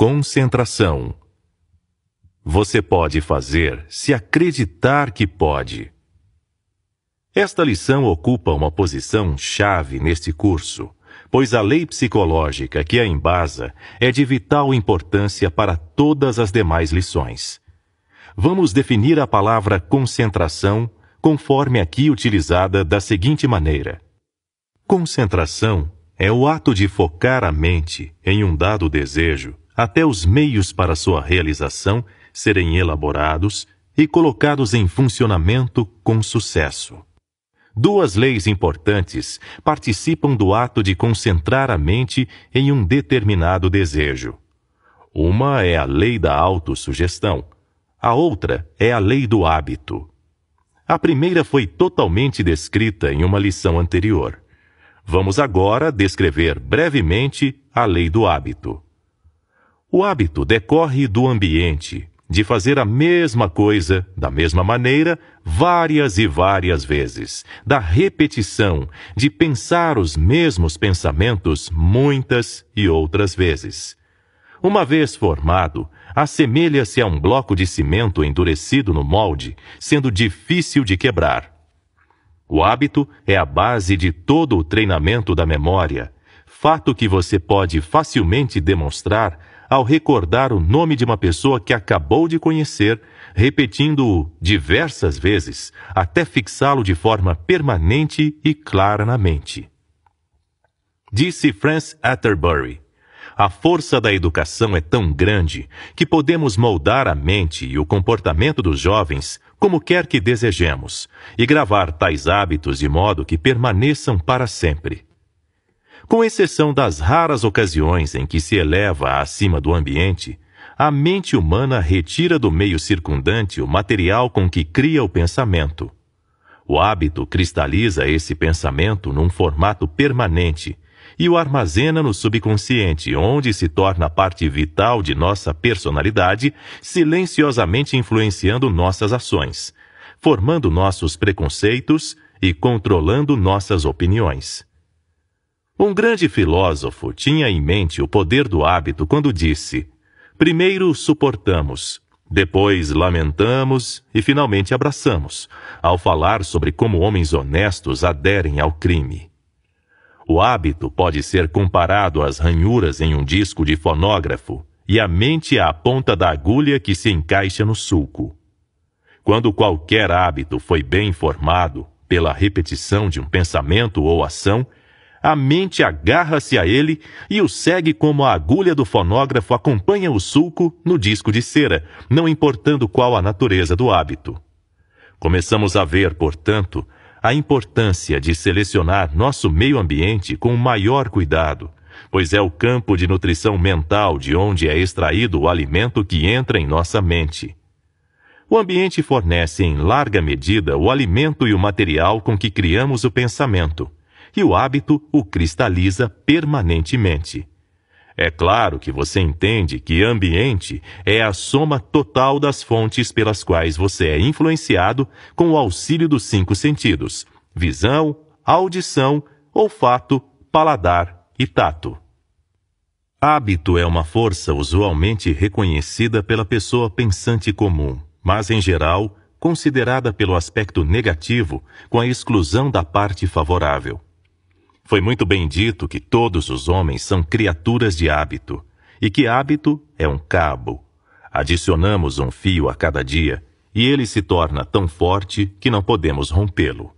Concentração. Você pode fazer se acreditar que pode. Esta lição ocupa uma posição chave neste curso, pois a lei psicológica que a embasa é de vital importância para todas as demais lições. Vamos definir a palavra concentração conforme aqui utilizada da seguinte maneira: Concentração é o ato de focar a mente em um dado desejo até os meios para sua realização serem elaborados e colocados em funcionamento com sucesso. Duas leis importantes participam do ato de concentrar a mente em um determinado desejo. Uma é a lei da autossugestão, a outra é a lei do hábito. A primeira foi totalmente descrita em uma lição anterior. Vamos agora descrever brevemente a lei do hábito. O hábito decorre do ambiente, de fazer a mesma coisa, da mesma maneira, várias e várias vezes, da repetição, de pensar os mesmos pensamentos muitas e outras vezes. Uma vez formado, assemelha-se a um bloco de cimento endurecido no molde, sendo difícil de quebrar. O hábito é a base de todo o treinamento da memória, fato que você pode facilmente demonstrar ao recordar o nome de uma pessoa que acabou de conhecer, repetindo-o diversas vezes, até fixá-lo de forma permanente e clara na mente. Disse Francis Atterbury: A força da educação é tão grande que podemos moldar a mente e o comportamento dos jovens como quer que desejemos e gravar tais hábitos de modo que permaneçam para sempre. Com exceção das raras ocasiões em que se eleva acima do ambiente, a mente humana retira do meio circundante o material com que cria o pensamento. O hábito cristaliza esse pensamento num formato permanente e o armazena no subconsciente, onde se torna parte vital de nossa personalidade, silenciosamente influenciando nossas ações, formando nossos preconceitos e controlando nossas opiniões. Um grande filósofo tinha em mente o poder do hábito quando disse: primeiro suportamos, depois lamentamos e finalmente abraçamos, ao falar sobre como homens honestos aderem ao crime. O hábito pode ser comparado às ranhuras em um disco de fonógrafo e a mente à é ponta da agulha que se encaixa no sulco. Quando qualquer hábito foi bem formado, pela repetição de um pensamento ou ação, a mente agarra-se a ele e o segue como a agulha do fonógrafo acompanha o sulco no disco de cera, não importando qual a natureza do hábito. Começamos a ver, portanto, a importância de selecionar nosso meio ambiente com o maior cuidado, pois é o campo de nutrição mental de onde é extraído o alimento que entra em nossa mente. O ambiente fornece em larga medida o alimento e o material com que criamos o pensamento e o hábito o cristaliza permanentemente. É claro que você entende que ambiente é a soma total das fontes pelas quais você é influenciado com o auxílio dos cinco sentidos: visão, audição, olfato, paladar e tato. Hábito é uma força usualmente reconhecida pela pessoa pensante comum, mas em geral considerada pelo aspecto negativo com a exclusão da parte favorável. Foi muito bem dito que todos os homens são criaturas de hábito, e que hábito é um cabo. Adicionamos um fio a cada dia, e ele se torna tão forte que não podemos rompê-lo.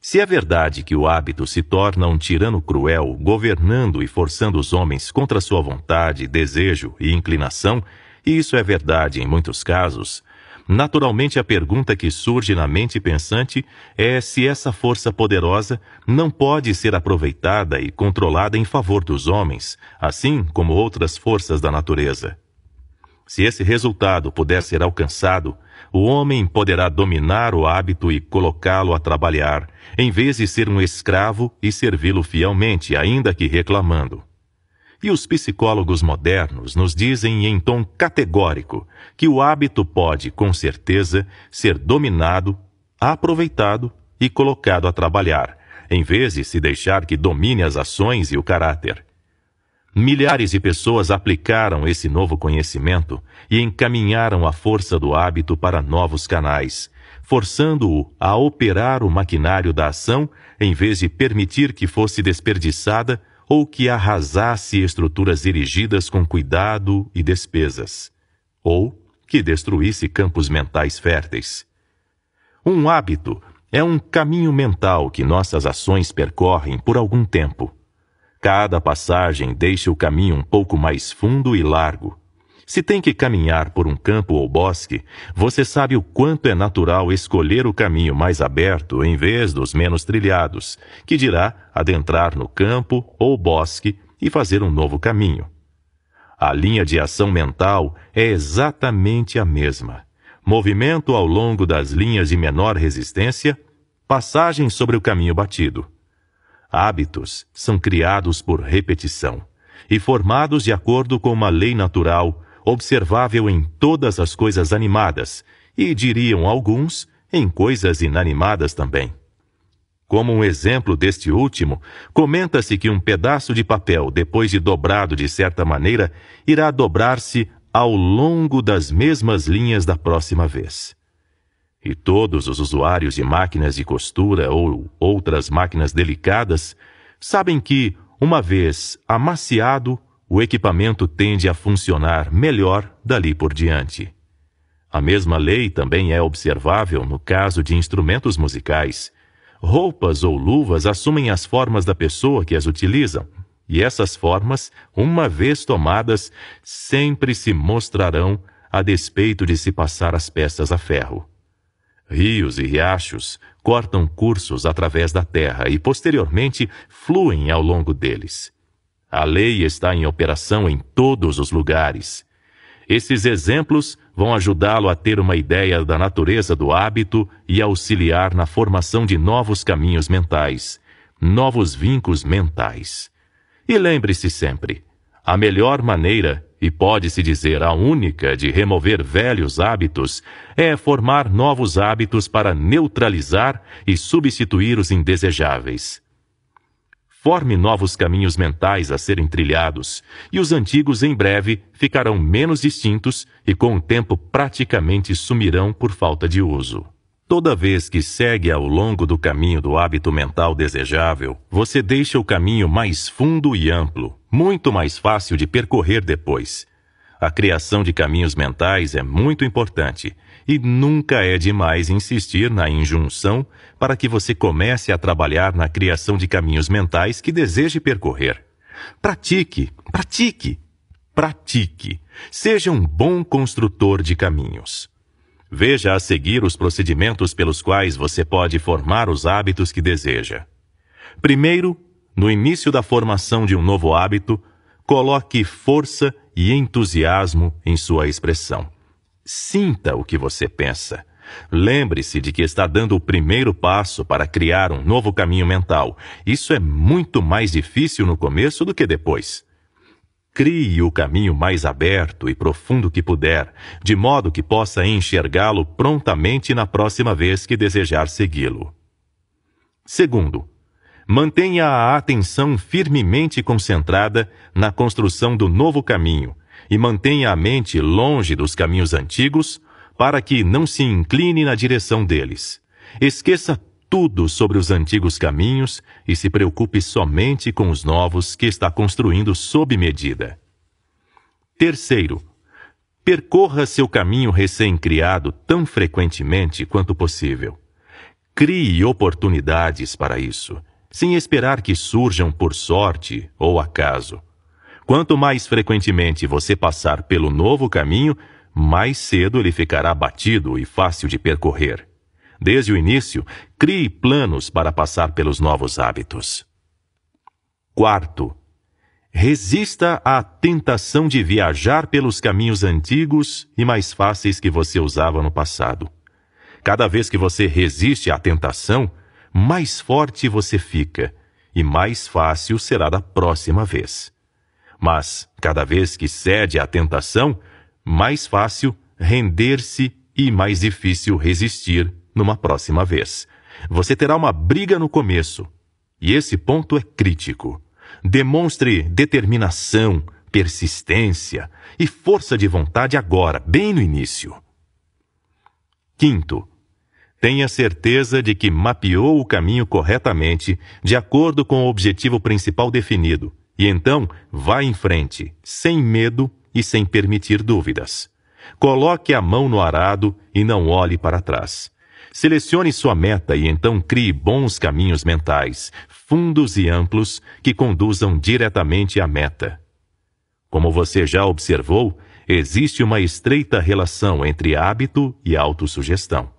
Se é verdade que o hábito se torna um tirano cruel, governando e forçando os homens contra sua vontade, desejo e inclinação, e isso é verdade em muitos casos, Naturalmente, a pergunta que surge na mente pensante é se essa força poderosa não pode ser aproveitada e controlada em favor dos homens, assim como outras forças da natureza. Se esse resultado puder ser alcançado, o homem poderá dominar o hábito e colocá-lo a trabalhar, em vez de ser um escravo e servi-lo fielmente, ainda que reclamando. E os psicólogos modernos nos dizem em tom categórico que o hábito pode, com certeza, ser dominado, aproveitado e colocado a trabalhar, em vez de se deixar que domine as ações e o caráter. Milhares de pessoas aplicaram esse novo conhecimento e encaminharam a força do hábito para novos canais, forçando-o a operar o maquinário da ação em vez de permitir que fosse desperdiçada ou que arrasasse estruturas erigidas com cuidado e despesas, ou que destruísse campos mentais férteis. Um hábito é um caminho mental que nossas ações percorrem por algum tempo. Cada passagem deixa o caminho um pouco mais fundo e largo, se tem que caminhar por um campo ou bosque, você sabe o quanto é natural escolher o caminho mais aberto em vez dos menos trilhados, que dirá adentrar no campo ou bosque e fazer um novo caminho. A linha de ação mental é exatamente a mesma. Movimento ao longo das linhas de menor resistência, passagem sobre o caminho batido. Hábitos são criados por repetição e formados de acordo com uma lei natural observável em todas as coisas animadas, e diriam alguns, em coisas inanimadas também. Como um exemplo deste último, comenta-se que um pedaço de papel, depois de dobrado de certa maneira, irá dobrar-se ao longo das mesmas linhas da próxima vez. E todos os usuários de máquinas de costura ou outras máquinas delicadas sabem que, uma vez amaciado, o equipamento tende a funcionar melhor dali por diante. A mesma lei também é observável no caso de instrumentos musicais. Roupas ou luvas assumem as formas da pessoa que as utilizam, e essas formas, uma vez tomadas, sempre se mostrarão a despeito de se passar as peças a ferro. Rios e riachos cortam cursos através da terra e posteriormente fluem ao longo deles. A lei está em operação em todos os lugares. Esses exemplos vão ajudá-lo a ter uma ideia da natureza do hábito e auxiliar na formação de novos caminhos mentais, novos vincos mentais. E lembre-se sempre: a melhor maneira, e pode-se dizer a única, de remover velhos hábitos é formar novos hábitos para neutralizar e substituir os indesejáveis forme novos caminhos mentais a serem trilhados, e os antigos em breve ficarão menos distintos e com o tempo praticamente sumirão por falta de uso. Toda vez que segue ao longo do caminho do hábito mental desejável, você deixa o caminho mais fundo e amplo, muito mais fácil de percorrer depois. A criação de caminhos mentais é muito importante, e nunca é demais insistir na injunção para que você comece a trabalhar na criação de caminhos mentais que deseje percorrer. Pratique, pratique, pratique. Seja um bom construtor de caminhos. Veja a seguir os procedimentos pelos quais você pode formar os hábitos que deseja. Primeiro, no início da formação de um novo hábito, coloque força e entusiasmo em sua expressão. Sinta o que você pensa. Lembre-se de que está dando o primeiro passo para criar um novo caminho mental. Isso é muito mais difícil no começo do que depois. Crie o caminho mais aberto e profundo que puder, de modo que possa enxergá-lo prontamente na próxima vez que desejar segui-lo. Segundo, mantenha a atenção firmemente concentrada na construção do novo caminho e mantenha a mente longe dos caminhos antigos, para que não se incline na direção deles. Esqueça tudo sobre os antigos caminhos e se preocupe somente com os novos que está construindo sob medida. Terceiro, percorra seu caminho recém-criado tão frequentemente quanto possível. Crie oportunidades para isso, sem esperar que surjam por sorte ou acaso. Quanto mais frequentemente você passar pelo novo caminho, mais cedo ele ficará batido e fácil de percorrer. Desde o início, crie planos para passar pelos novos hábitos. Quarto, resista à tentação de viajar pelos caminhos antigos e mais fáceis que você usava no passado. Cada vez que você resiste à tentação, mais forte você fica e mais fácil será da próxima vez. Mas, cada vez que cede à tentação, mais fácil render-se e mais difícil resistir numa próxima vez. Você terá uma briga no começo, e esse ponto é crítico. Demonstre determinação, persistência e força de vontade agora, bem no início. Quinto, tenha certeza de que mapeou o caminho corretamente, de acordo com o objetivo principal definido e então, vá em frente, sem medo e sem permitir dúvidas. Coloque a mão no arado e não olhe para trás. Selecione sua meta e então crie bons caminhos mentais, fundos e amplos, que conduzam diretamente à meta. Como você já observou, existe uma estreita relação entre hábito e autossugestão.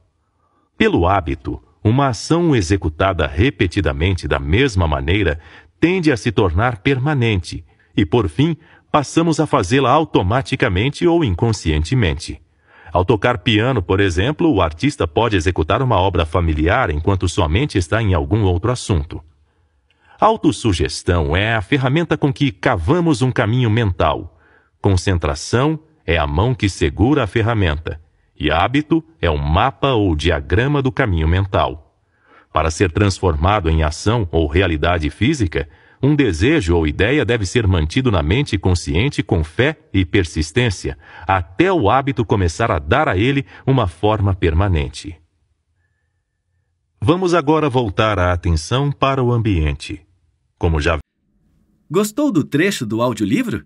Pelo hábito, uma ação executada repetidamente da mesma maneira tende a se tornar permanente, e por fim, passamos a fazê-la automaticamente ou inconscientemente. Ao tocar piano, por exemplo, o artista pode executar uma obra familiar enquanto sua mente está em algum outro assunto. Autossugestão é a ferramenta com que cavamos um caminho mental. Concentração é a mão que segura a ferramenta. E hábito é o um mapa ou diagrama do caminho mental. Para ser transformado em ação ou realidade física, um desejo ou ideia deve ser mantido na mente consciente com fé e persistência, até o hábito começar a dar a ele uma forma permanente. Vamos agora voltar a atenção para o ambiente. Como já Gostou do trecho do audiolivro?